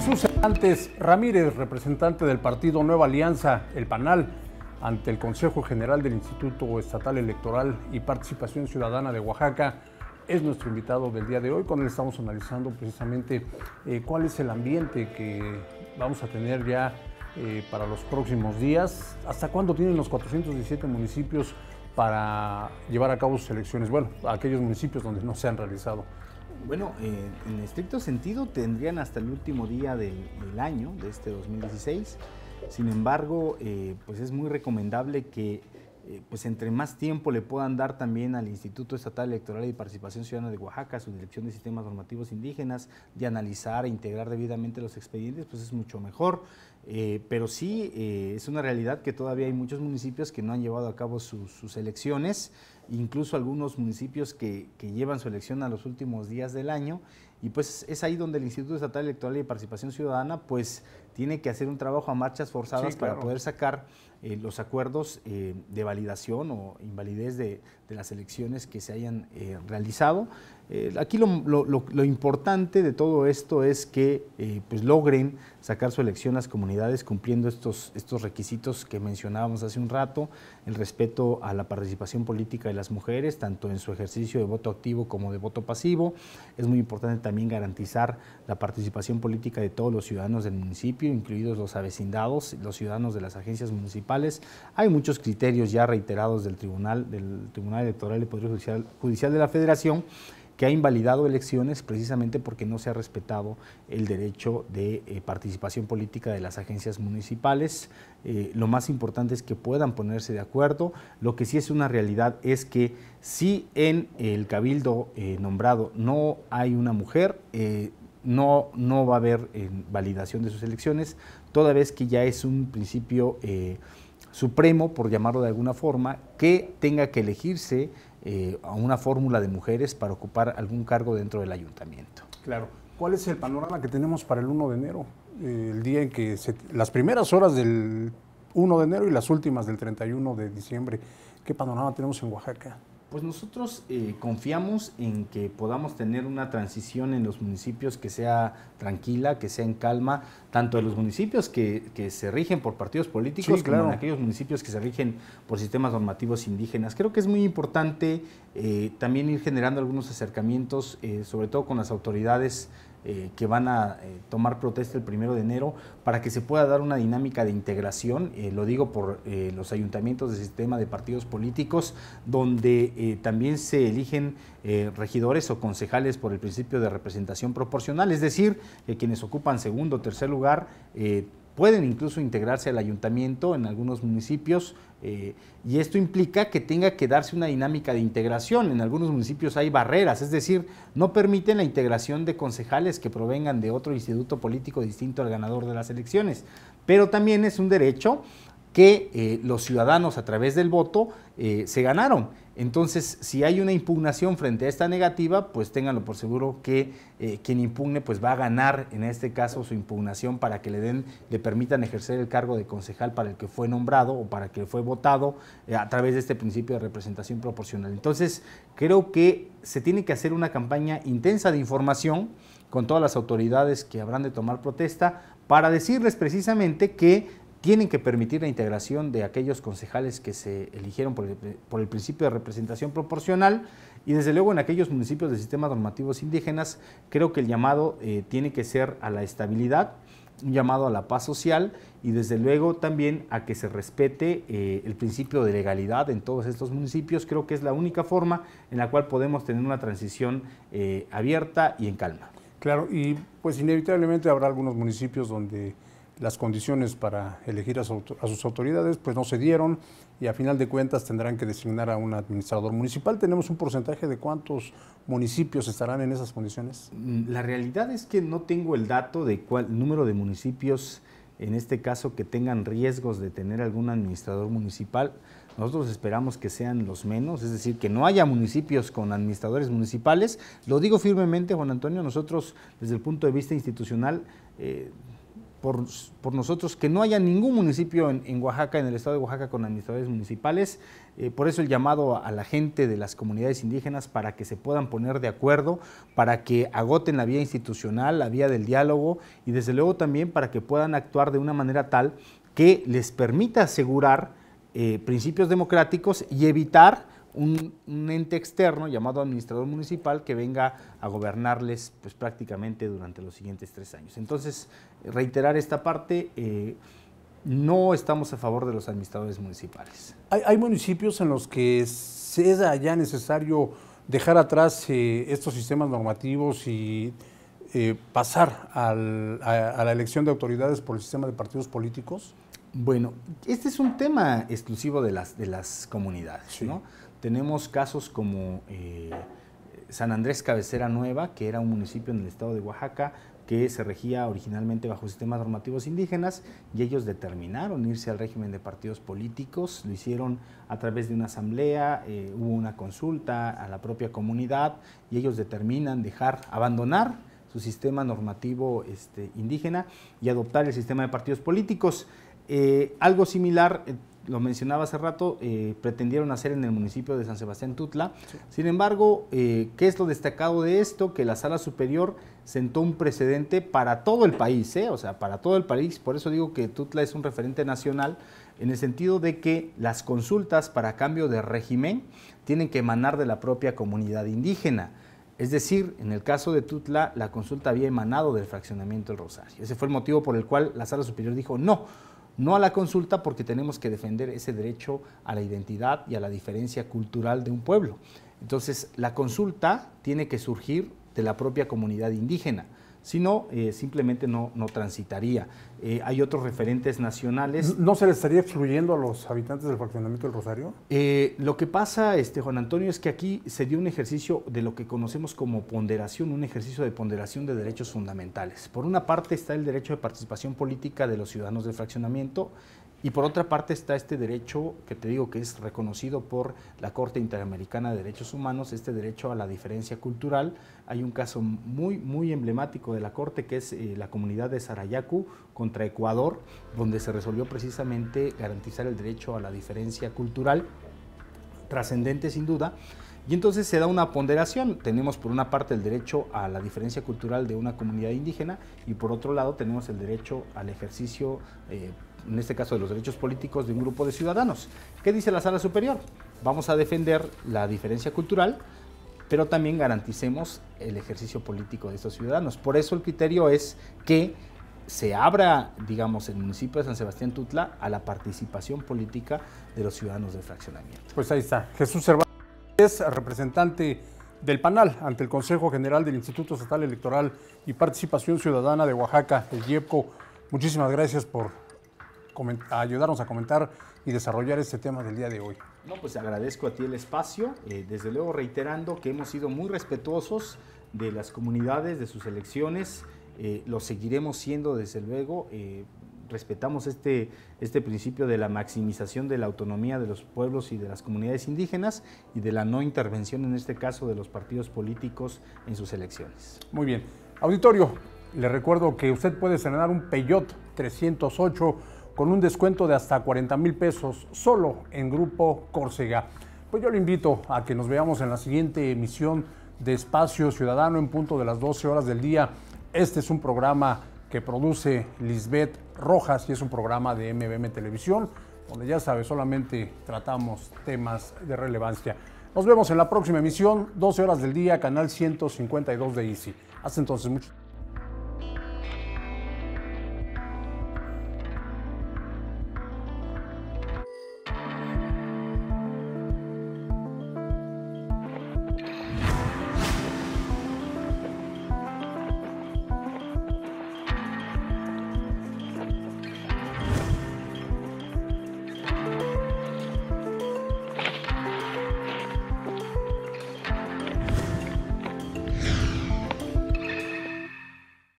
Jesús Hernández Ramírez, representante del partido Nueva Alianza, el PANAL, ante el Consejo General del Instituto Estatal Electoral y Participación Ciudadana de Oaxaca, es nuestro invitado del día de hoy. Con él estamos analizando precisamente eh, cuál es el ambiente que vamos a tener ya eh, para los próximos días. ¿Hasta cuándo tienen los 417 municipios para llevar a cabo sus elecciones? Bueno, aquellos municipios donde no se han realizado bueno, eh, en estricto sentido tendrían hasta el último día del, año, de este 2016. Sin embargo, eh, pues es muy recomendable que eh, pues entre más tiempo le puedan dar también al Instituto Estatal Electoral y Participación Ciudadana de Oaxaca, su Dirección de Sistemas Normativos Indígenas, de analizar e integrar debidamente los expedientes, pues es mucho mejor. Eh, pero sí eh, es una realidad que todavía hay muchos municipios que no han llevado a cabo sus elecciones, incluso algunos municipios que llevan su elección a los últimos días del año y pues es ahí donde el Instituto Estatal Electoral y Participación Ciudadana pues tiene que hacer un trabajo a marchas forzadas para poder sacar eh, los acuerdos eh, de validación o invalidez de, de, las elecciones que se hayan eh, realizado. Eh, aquí lo, importante de todo esto es que eh, pues logren sacar su elección las comunidades cumpliendo estos, estos requisitos que mencionábamos hace un rato, el respeto a la participación política de las mujeres, tanto en su ejercicio de voto activo como de voto pasivo. Es muy importante también garantizar la participación política de todos los ciudadanos del municipio, incluidos los avecindados, los ciudadanos de las agencias municipales. Hay muchos criterios ya reiterados del Tribunal, del Tribunal Electoral y Poder Judicial de la Federación que ha invalidado elecciones precisamente porque no se ha respetado el derecho de eh, participación política de las agencias municipales. Eh, lo más importante es que puedan ponerse de acuerdo. Lo que sí es una realidad es que si en el cabildo eh, nombrado no hay una mujer, no, no, va a haber validación de sus elecciones, toda vez que ya es un principio supremo, por llamarlo de alguna forma, que tenga que elegirse eh, a una fórmula de mujeres para ocupar algún cargo dentro del ayuntamiento. Claro. ¿Cuál es el panorama que tenemos para el 1 de enero? Eh, el día en que las primeras horas del 1 de enero y las últimas del 31 de diciembre. ¿Qué panorama tenemos en Oaxaca? Pues nosotros eh, confiamos en que podamos tener una transición en los municipios que sea tranquila, que sea en calma, tanto en los municipios que, se rigen por partidos políticos como en aquellos municipios que se rigen por sistemas normativos indígenas. Creo que es muy importante eh, también ir generando algunos acercamientos, eh, sobre todo con las autoridades eh, que van a eh, tomar protesta el primero de enero para que se pueda dar una dinámica de integración, eh, lo digo por los ayuntamientos de sistema de partidos políticos, donde también se eligen regidores o concejales por el principio de representación proporcional, es decir, quienes ocupan segundo o tercer lugar pueden incluso integrarse al ayuntamiento en algunos municipios eh, y esto implica que tenga que darse una dinámica de integración. En algunos municipios hay barreras, es decir, no permiten la integración de concejales que provengan de otro instituto político distinto al ganador de las elecciones, pero también es un derecho que eh, los ciudadanos a través del voto eh, se ganaron entonces, si hay una impugnación frente a esta negativa, pues ténganlo por seguro que eh, quien impugne pues va a ganar en este caso su impugnación para que le den, le permitan ejercer el cargo de concejal para el que fue nombrado o para el que fue votado eh, a través de este principio de representación proporcional. Entonces, creo que se tiene que hacer una campaña intensa de información con todas las autoridades que habrán de tomar protesta para decirles precisamente que tienen que permitir la integración de aquellos concejales que se eligieron por el, principio de representación proporcional y desde luego en aquellos municipios de sistemas normativos indígenas creo que el llamado eh, tiene que ser a la estabilidad, un llamado a la paz social y desde luego también a que se respete eh, el principio de legalidad en todos estos municipios. Creo que es la única forma en la cual podemos tener una transición eh, abierta y en calma. Claro, y pues inevitablemente habrá algunos municipios donde las condiciones para elegir a, sus autoridades, pues no se dieron y a final de cuentas tendrán que designar a un administrador municipal. ¿Tenemos un porcentaje de cuántos municipios estarán en esas condiciones? Mm, la realidad es que no tengo el dato de cuál número de municipios, en este caso, que tengan riesgos de tener algún administrador municipal. Nosotros esperamos que sean los menos, es decir, que no haya municipios con administradores municipales. Lo digo firmemente, Juan Antonio, nosotros desde el punto de vista institucional... Eh, por, nosotros que no haya ningún municipio en, Oaxaca, en el estado de Oaxaca, con administradores municipales. Eh, por eso el llamado a la gente de las comunidades indígenas para que se puedan poner de acuerdo, para que agoten la vía institucional, la vía del diálogo y desde luego también para que puedan actuar de una manera tal que les permita asegurar eh, principios democráticos y evitar un, ente externo llamado administrador municipal que venga a gobernarles pues, prácticamente durante los siguientes tres años. Entonces, reiterar esta parte, eh, no estamos a favor de los administradores municipales. Hay, municipios en los que es, ya necesario dejar atrás eh, estos sistemas normativos y eh, pasar a, la elección de autoridades por el sistema de partidos políticos. Bueno, este es un tema exclusivo de las, de las comunidades, ¿no? Tenemos casos como eh, San Andrés Cabecera Nueva, que era un municipio en el estado de Oaxaca, que se regía originalmente bajo sistemas normativos indígenas y ellos determinaron irse al régimen de partidos políticos, lo hicieron a través de una asamblea, eh, hubo una consulta a la propia comunidad y ellos determinan dejar, abandonar su sistema normativo este, indígena y adoptar el sistema de partidos políticos. Eh, algo similar lo mencionaba hace rato, eh, pretendieron hacer en el municipio de San Sebastián Tutla. Sin embargo, eh, ¿qué es lo destacado de esto? Que la sala superior sentó un precedente para todo el país, ¿eh? o sea, para todo el país. Por eso digo que Tutla es un referente nacional en el sentido de que las consultas para cambio de régimen tienen que emanar de la propia comunidad indígena. Es decir, en el caso de Tutla, la consulta había emanado del fraccionamiento del Rosario. Ese fue el motivo por el cual la sala superior dijo no no a la consulta porque tenemos que defender ese derecho a la identidad y a la diferencia cultural de un pueblo. Entonces, la consulta tiene que surgir de la propia comunidad indígena sino no, eh, simplemente no, transitaría. Eh, hay otros referentes nacionales. ¿No se le estaría excluyendo a los habitantes del fraccionamiento del Rosario? Eh, lo que pasa, este, Juan Antonio, es que aquí se dio un ejercicio de lo que conocemos como ponderación, un ejercicio de ponderación de derechos fundamentales. Por una parte está el derecho de participación política de los ciudadanos del fraccionamiento, y por otra parte está este derecho que te digo que es reconocido por la Corte Interamericana de Derechos Humanos, este derecho a la diferencia cultural. Hay un caso muy, muy emblemático de la Corte que es eh, la comunidad de Sarayacu contra Ecuador, donde se resolvió precisamente garantizar el derecho a la diferencia cultural, trascendente sin duda, y entonces se da una ponderación. Tenemos por una parte el derecho a la diferencia cultural de una comunidad indígena y por otro lado tenemos el derecho al ejercicio eh, en este caso de los derechos políticos de un grupo de ciudadanos. ¿Qué dice la sala superior? Vamos a defender la diferencia cultural, pero también garanticemos el ejercicio político de estos ciudadanos. Por eso el criterio es que se abra, digamos, el municipio de San Sebastián Tutla a la participación política de los ciudadanos del fraccionamiento. Pues ahí está. Jesús Cervantes, representante del PANAL ante el Consejo General del Instituto Estatal Electoral y Participación Ciudadana de Oaxaca, el IEPCO. Muchísimas gracias por ayudarnos a comentar y desarrollar este tema del día de hoy. No, pues agradezco a ti el espacio, eh, desde luego reiterando que hemos sido muy respetuosos de las comunidades, de sus elecciones, eh, lo seguiremos siendo desde luego. Eh, respetamos este, este principio de la maximización de la autonomía de los pueblos y de las comunidades indígenas y de la no intervención, en este caso, de los partidos políticos en sus elecciones. Muy bien. Auditorio, le recuerdo que usted puede cenar un Peyot 308 con un descuento de hasta 40 mil pesos solo en Grupo Córcega. Pues yo le invito a que nos veamos en la siguiente emisión de Espacio Ciudadano en punto de las 12 horas del día. Este es un programa que produce Lisbeth Rojas y es un programa de MBM Televisión, donde ya sabes, solamente tratamos temas de relevancia. Nos vemos en la próxima emisión, 12 horas del día, canal 152 de Easy. Hasta entonces, muchas